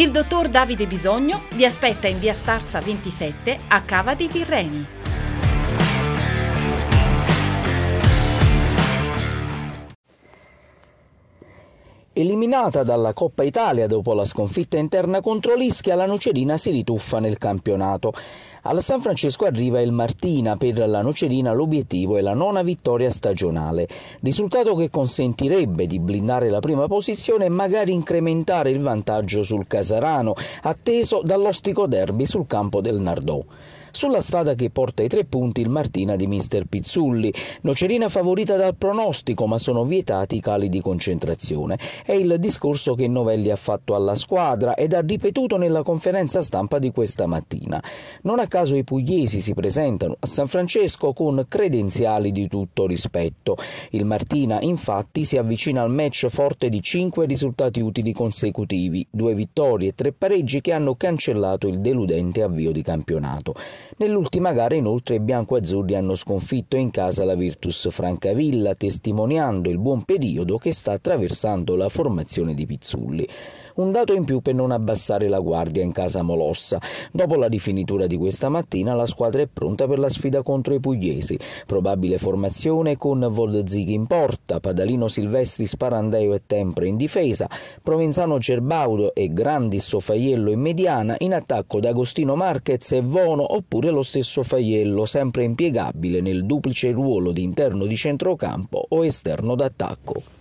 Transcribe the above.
Il dottor Davide Bisogno vi aspetta in via Starza 27 a Cava dei Tirreni. Eliminata dalla Coppa Italia dopo la sconfitta interna contro l'Ischia, la Nocerina si rituffa nel campionato. Al San Francesco arriva il Martina, per la Nocerina l'obiettivo è la nona vittoria stagionale, risultato che consentirebbe di blindare la prima posizione e magari incrementare il vantaggio sul Casarano, atteso dall'ostico derby sul campo del Nardò. Sulla strada che porta i tre punti il Martina di Mr. Pizzulli, Nocerina favorita dal pronostico ma sono vietati i cali di concentrazione. È il discorso che Novelli ha fatto alla squadra ed ha ripetuto nella conferenza stampa di questa mattina. Non a caso i pugliesi si presentano a San Francesco con credenziali di tutto rispetto. Il Martina infatti si avvicina al match forte di 5 risultati utili consecutivi, due vittorie e tre pareggi che hanno cancellato il deludente avvio di campionato. Nell'ultima gara inoltre i biancoazzurri hanno sconfitto in casa la Virtus Francavilla, testimoniando il buon periodo che sta attraversando la formazione di Pizzulli. Un dato in più per non abbassare la guardia in casa Molossa. Dopo la rifinitura di questa mattina la squadra è pronta per la sfida contro i pugliesi. Probabile formazione con Volzig in porta, Padalino Silvestri, Sparandeo e Tempre in difesa, Provenzano Cerbaudo e Grandi Sofaiello in mediana, in attacco D'Agostino Marquez e Vono oppure Pure lo stesso Faiello, sempre impiegabile nel duplice ruolo di interno di centrocampo o esterno d'attacco.